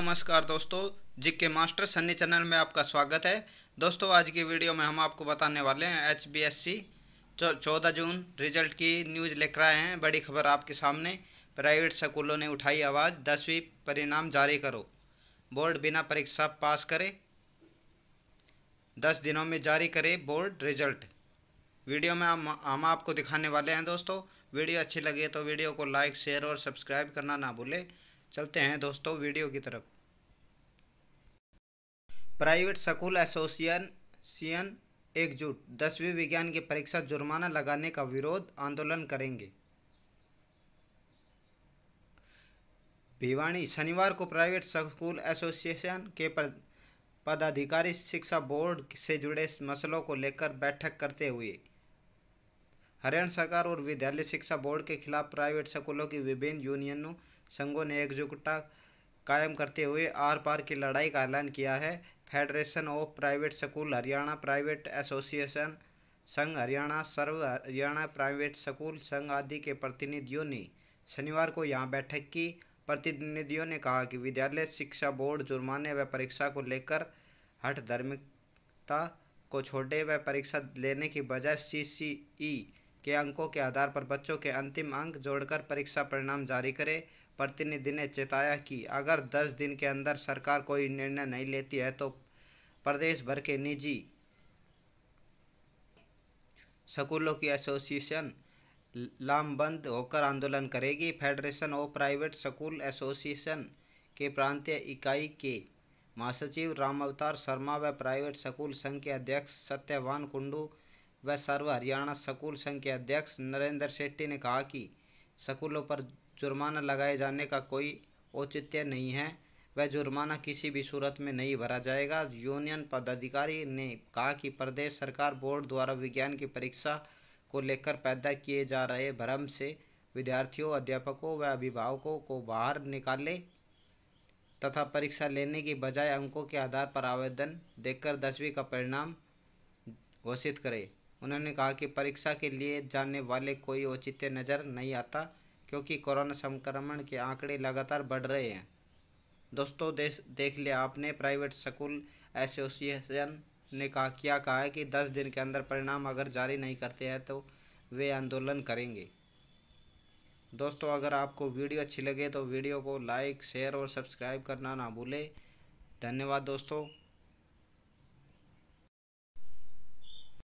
नमस्कार दोस्तों जी के मास्टर सन्नी चैनल में आपका स्वागत है दोस्तों आज की वीडियो में हम आपको बताने वाले हैं एच बी एस सी चौदह जून रिजल्ट की न्यूज़ लेकर आए हैं बड़ी खबर आपके सामने प्राइवेट स्कूलों ने उठाई आवाज़ दसवीं परिणाम जारी करो बोर्ड बिना परीक्षा पास करे दस दिनों में जारी करे बोर्ड रिजल्ट वीडियो में हम हम आपको दिखाने वाले हैं दोस्तों वीडियो अच्छी लगी तो वीडियो को लाइक शेयर और सब्सक्राइब करना ना भूलें चलते हैं दोस्तों वीडियो की तरफ प्राइवेट स्कूल एसोसिएशन एकजुट दसवीं विज्ञान की परीक्षा जुर्माना लगाने का विरोध आंदोलन करेंगे भिवाणी शनिवार को प्राइवेट स्कूल एसोसिएशन के पदाधिकारी शिक्षा बोर्ड से जुड़े मसलों को लेकर बैठक करते हुए हरियाणा सरकार और विद्यालय शिक्षा बोर्ड के खिलाफ प्राइवेट स्कूलों की विभिन्न यूनियनों संघों ने एकजुटता कायम करते हुए आर पार की लड़ाई का ऐलान किया है federation of private school Haryana private association संघ हरियाणा सर्व हरियाणा प्राइवेट स्कूल संघ आदि के प्रतिनिधियों ने शनिवार को यहाँ बैठक की प्रतिनिधियों ने कहा कि विद्यालय शिक्षा बोर्ड जुर्माने व परीक्षा को लेकर हठधर्मिकता धार्मिकता को छोड़े व परीक्षा लेने की बजाय सी के अंकों के आधार पर बच्चों के अंतिम अंक जोड़कर परीक्षा परिणाम जारी करे प्रतिनिधि ने चेताया कि अगर 10 दिन के अंदर सरकार कोई निर्णय नहीं लेती है तो प्रदेश भर के निजी स्कूलों की एसोसिएशन लामबंद होकर आंदोलन करेगी federation of private school association के प्रांतीय इकाई के महासचिव राम अवतार शर्मा व प्राइवेट स्कूल संघ के अध्यक्ष सत्यवान कुंडू व सर्व हरियाणा स्कूल संघ के अध्यक्ष नरेंद्र शेट्टी ने कहा कि स्कूलों पर जुर्माना लगाए जाने का कोई औचित्य नहीं है वह जुर्माना किसी भी सूरत में नहीं भरा जाएगा यूनियन पदाधिकारी ने कहा कि प्रदेश सरकार बोर्ड द्वारा विज्ञान की परीक्षा को लेकर पैदा किए जा रहे भ्रम से विद्यार्थियों अध्यापकों व अभिभावकों को बाहर निकाले तथा परीक्षा लेने की बजाय अंकों के आधार पर आवेदन देकर दसवीं का परिणाम घोषित करें उन्होंने कहा कि परीक्षा के लिए जाने वाले कोई औचित्य नज़र नहीं आता क्योंकि कोरोना संक्रमण के आंकड़े लगातार बढ़ रहे हैं दोस्तों देश देख लिया आपने प्राइवेट स्कूल एसोसिएशन ने कहा क्या कहा है कि दस दिन के अंदर परिणाम अगर जारी नहीं करते हैं तो वे आंदोलन करेंगे दोस्तों अगर आपको वीडियो अच्छी लगे तो वीडियो को लाइक शेयर और सब्सक्राइब करना ना भूलें धन्यवाद दोस्तों